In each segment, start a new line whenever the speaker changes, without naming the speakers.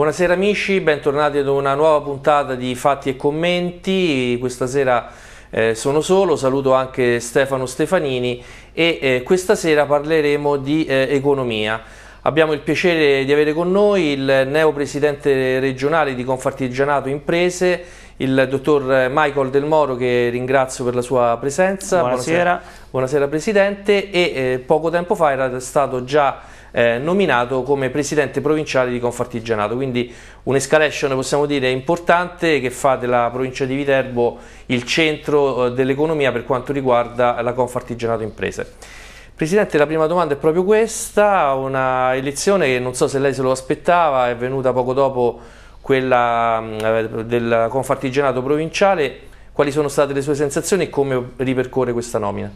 Buonasera amici, bentornati ad una nuova puntata di Fatti e Commenti. Questa sera eh, sono solo, saluto anche Stefano Stefanini e eh, questa sera parleremo di eh, economia. Abbiamo il piacere di avere con noi il neo presidente regionale di Confartigianato Imprese, il dottor Michael Del Moro che ringrazio per la sua presenza. Buonasera. Buonasera, buonasera Presidente e eh, poco tempo fa era stato già eh, nominato come presidente provinciale di Confartigianato, quindi un'escalation possiamo dire importante che fa della provincia di Viterbo il centro eh, dell'economia per quanto riguarda la Confartigianato Imprese. Presidente, la prima domanda è proprio questa, una elezione che non so se lei se lo aspettava, è venuta poco dopo quella mm, del Confartigianato provinciale, quali sono state le sue sensazioni e come ripercorre questa nomina?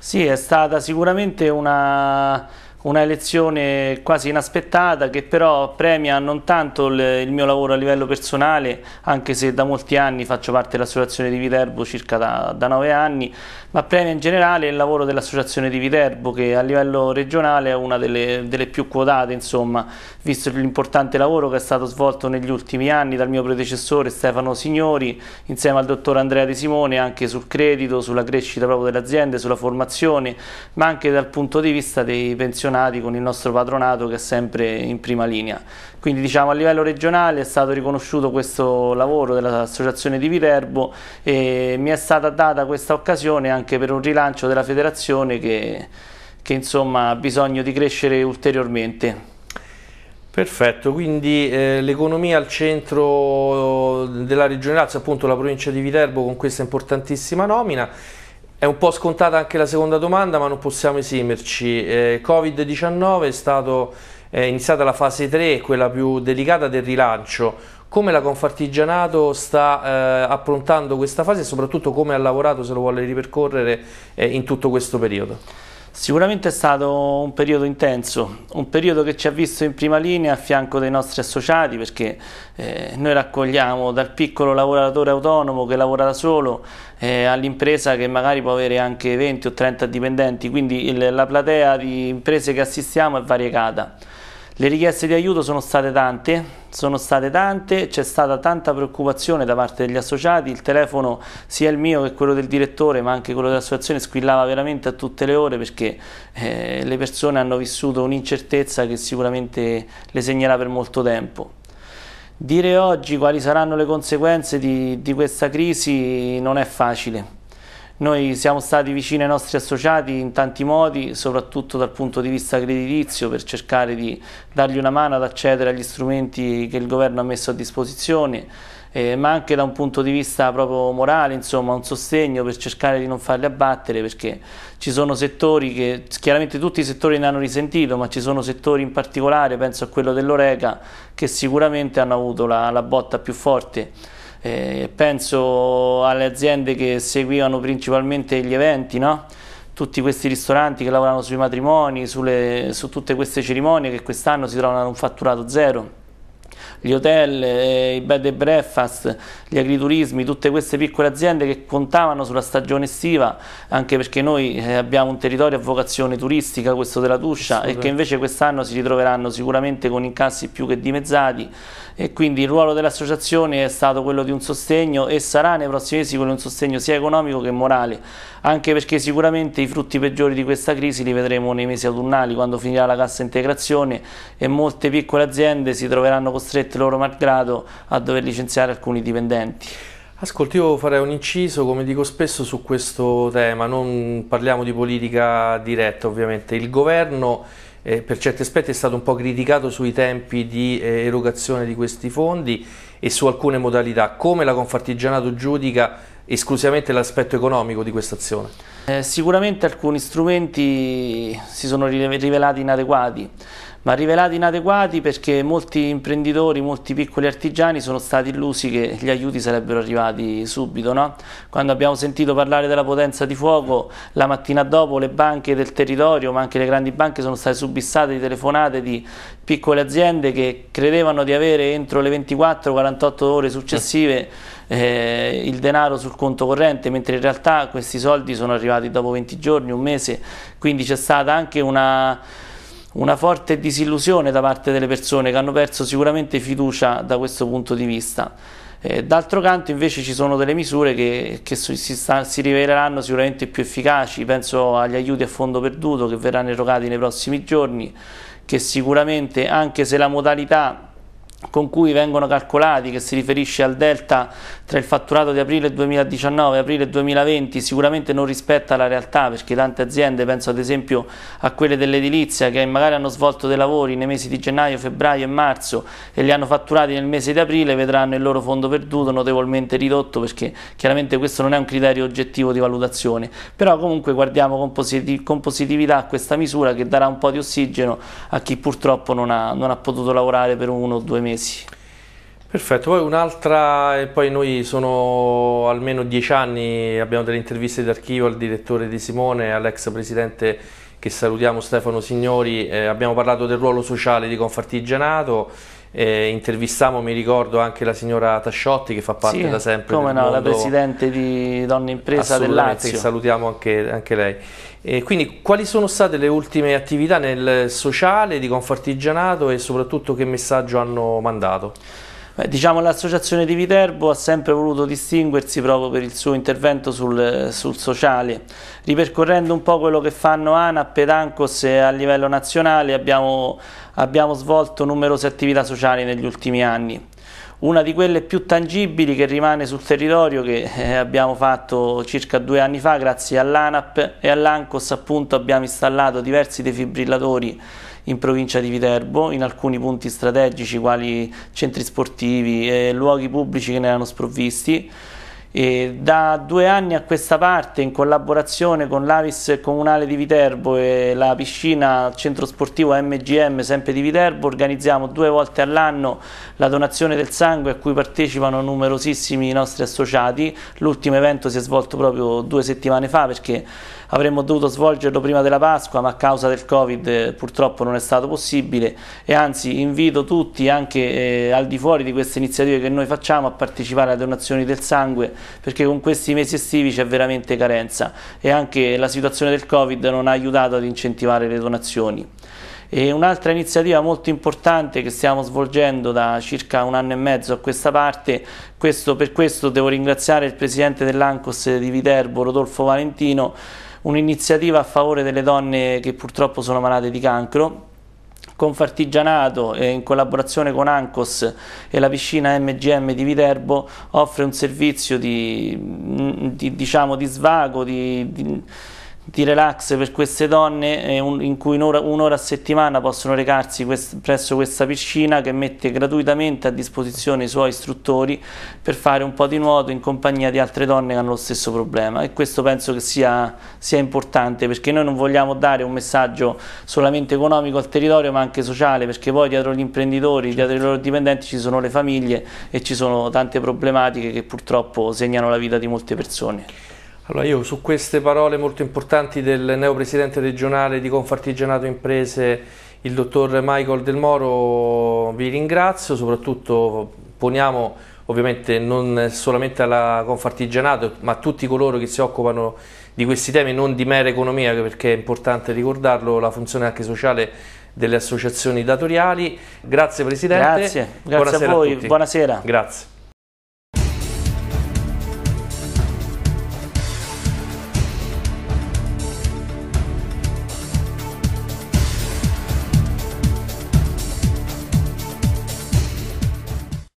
Sì, è stata sicuramente una una
elezione quasi inaspettata che però premia non tanto il, mio lavoro a livello personale, anche se da molti anni faccio parte dell'associazione di Viterbo, circa da, da nove anni, ma premia in generale il lavoro dell'associazione di Viterbo che a livello regionale è una delle, delle più quotate, insomma, visto l'importante lavoro che è stato svolto negli ultimi anni dal mio predecessore Stefano Signori, insieme al dottor Andrea De Simone, anche sul credito, sulla crescita proprio delle aziende, sulla formazione, ma anche dal punto di vista dei pensionati relazionati con il nostro patronato che è sempre in prima linea. Quindi diciamo a livello regionale è stato riconosciuto questo lavoro dell'Associazione di Viterbo e mi è stata data questa occasione anche per un rilancio della federazione che, che insomma, ha bisogno di crescere
ulteriormente. Perfetto, quindi eh, l'economia al centro della regione Lazio, appunto la provincia di Viterbo con questa importantissima nomina. È un po' scontata anche la seconda domanda, ma non possiamo esimerci. Eh, Covid-19 è stato è iniziata la fase 3, quella più delicata del rilancio. Come la Confartigianato sta eh, approntando questa fase e soprattutto come ha lavorato, se lo vuole ripercorrere, eh, in tutto questo periodo? Sicuramente è stato un periodo
intenso, un periodo che ci ha visto in prima linea a fianco dei nostri associati perché eh, noi raccogliamo dal piccolo lavoratore autonomo che lavora da solo eh, all'impresa che magari può avere anche 20 o 30 dipendenti, quindi il, la platea di imprese che assistiamo è variegata. Le richieste di aiuto sono state tante, sono state tante, c'è stata tanta preoccupazione da parte degli associati, il telefono sia il mio che quello del direttore ma anche quello dell'associazione squillava veramente a tutte le ore perché eh, le persone hanno vissuto un'incertezza che sicuramente le segnerà per molto tempo. Dire oggi quali saranno le conseguenze di, di questa crisi non è facile noi siamo stati vicini ai nostri associati in tanti modi, soprattutto dal punto di vista creditizio, per cercare di dargli una mano ad accedere agli strumenti che il governo ha messo a disposizione, eh, ma anche da un punto di vista proprio morale, insomma, un sostegno per cercare di non farli abbattere, perché ci sono settori che, chiaramente tutti i settori ne hanno risentito, ma ci sono settori in particolare, penso a quello dell'Oreca, che sicuramente hanno avuto la, la botta più forte. Eh, penso alle aziende che seguivano principalmente gli eventi, no? tutti questi ristoranti che lavorano sui matrimoni, sulle, su tutte queste cerimonie che quest'anno si trovano ad un fatturato zero gli hotel, eh, i bed and breakfast, gli agriturismi, tutte queste piccole aziende che contavano sulla stagione estiva, anche perché noi eh, abbiamo un territorio a vocazione turistica, questo della Tuscia, e che invece quest'anno si ritroveranno sicuramente con incassi più che dimezzati e quindi il ruolo dell'associazione è stato quello di un sostegno e sarà nei prossimi mesi quello di un sostegno sia economico che morale, anche perché sicuramente i frutti peggiori di questa crisi li vedremo nei mesi autunnali quando finirà la cassa integrazione e molte piccole aziende si troveranno costrette costretto loro malgrado a
dover licenziare alcuni dipendenti. Ascolti, io farei un inciso, come dico spesso, su questo tema, non parliamo di politica diretta ovviamente, il governo eh, per certi aspetti è stato un po' criticato sui tempi di eh, erogazione di questi fondi e su alcune modalità, come la Confartigianato giudica esclusivamente l'aspetto economico di questa azione?
Eh, sicuramente alcuni strumenti si sono rivelati inadeguati, ma rivelati inadeguati perché molti imprenditori, molti piccoli artigiani sono stati illusi che gli aiuti sarebbero arrivati subito. No? Quando abbiamo sentito parlare della potenza di fuoco, la mattina dopo le banche del territorio, ma anche le grandi banche, sono state subissate di telefonate di piccole aziende che credevano di avere entro le 24-48 ore successive eh, il denaro sul conto corrente, mentre in realtà questi soldi sono arrivati dopo 20 giorni, un mese, quindi c'è stata anche una, una forte disillusione da parte delle persone che hanno perso sicuramente fiducia da questo punto di vista. Eh, d'altro canto invece ci sono delle misure che, che si, sta, si, riveleranno sicuramente più efficaci, penso agli aiuti a fondo perduto che verranno erogati nei prossimi giorni, che sicuramente anche se la modalità con cui vengono calcolati, che si riferisce al delta tra il fatturato di aprile 2019 e aprile 2020, sicuramente non rispetta la realtà perché tante aziende, penso ad esempio a quelle dell'edilizia, che magari hanno svolto dei lavori nei mesi di gennaio, febbraio e marzo e li hanno fatturati nel mese di aprile, vedranno il loro fondo perduto notevolmente ridotto perché chiaramente questo non è un criterio oggettivo di valutazione. Però comunque guardiamo con, posit con positività questa misura che darà un po' di ossigeno
a chi purtroppo non ha, non ha potuto lavorare per uno o due mesi mesi. Perfetto, poi un'altra, e poi noi sono almeno dieci anni, abbiamo delle interviste d'archivio al direttore di Simone, all'ex presidente che salutiamo Stefano Signori, eh, abbiamo parlato del ruolo sociale di Confartigianato, eh, intervistammo, mi ricordo, anche la signora Tasciotti che fa parte sì, da sempre come no, mondo. la presidente
di Donne Impresa del Lazio.
salutiamo anche, anche lei. Eh, quindi quali sono state le ultime attività nel sociale di Confartigianato e soprattutto che messaggio hanno mandato? Beh, diciamo
l'associazione di Viterbo ha sempre voluto distinguersi proprio per il suo intervento sul, sul sociale. Ripercorrendo un po' quello che fanno ANA, Pedancos e a livello nazionale abbiamo, abbiamo svolto numerose attività sociali negli ultimi anni una di quelle più tangibili che rimane sul territorio che eh, abbiamo fatto circa due anni fa grazie all'ANAP e all'ANCOS appunto abbiamo installato diversi defibrillatori in provincia di Viterbo in alcuni punti strategici quali centri sportivi e luoghi pubblici che ne erano sprovvisti e da due anni a questa parte, in collaborazione con l'Avis Comunale di Viterbo e la piscina centro sportivo MGM, sempre di Viterbo, organizziamo due volte all'anno la donazione del sangue a cui partecipano numerosissimi nostri associati. L'ultimo evento si è svolto proprio due settimane fa perché avremmo dovuto svolgerlo prima della Pasqua, ma a causa del Covid eh, purtroppo non è stato possibile e anzi invito tutti anche eh, al di fuori di queste iniziative che noi facciamo a partecipare alle donazioni del sangue perché con questi mesi estivi c'è veramente carenza e anche la situazione del Covid non ha aiutato ad incentivare le donazioni. Un'altra iniziativa molto importante che stiamo svolgendo da circa un anno e mezzo a questa parte, questo, per questo devo ringraziare il presidente dell'Ancos di Viterbo, Rodolfo Valentino, un'iniziativa a favore delle donne che purtroppo sono malate di cancro Confartigianato eh, in collaborazione con Ancos e la piscina MGM di Viterbo offre un servizio di, di, diciamo, di svago, di, di di relax per queste donne eh, in cui un'ora, a settimana possono recarsi presso questa piscina che mette gratuitamente a disposizione i suoi istruttori per fare un po' di nuoto in compagnia di altre donne che hanno lo stesso problema e questo penso che sia, sia importante perché noi non vogliamo dare un messaggio solamente economico al territorio ma anche sociale perché poi dietro gli imprenditori, dietro i loro dipendenti ci sono le famiglie e ci
sono tante problematiche che purtroppo segnano la vita di molte persone. Allora io su queste parole molto importanti del neo presidente regionale di Confartigianato Imprese, il dottor Michael Del Moro, vi ringrazio, soprattutto poniamo ovviamente non solamente alla Confartigianato ma a tutti coloro che si occupano di questi temi, non di mera economia perché è importante ricordarlo, la funzione anche sociale delle associazioni datoriali. Grazie Presidente. Grazie, Grazie buonasera a voi, a buonasera. Grazie.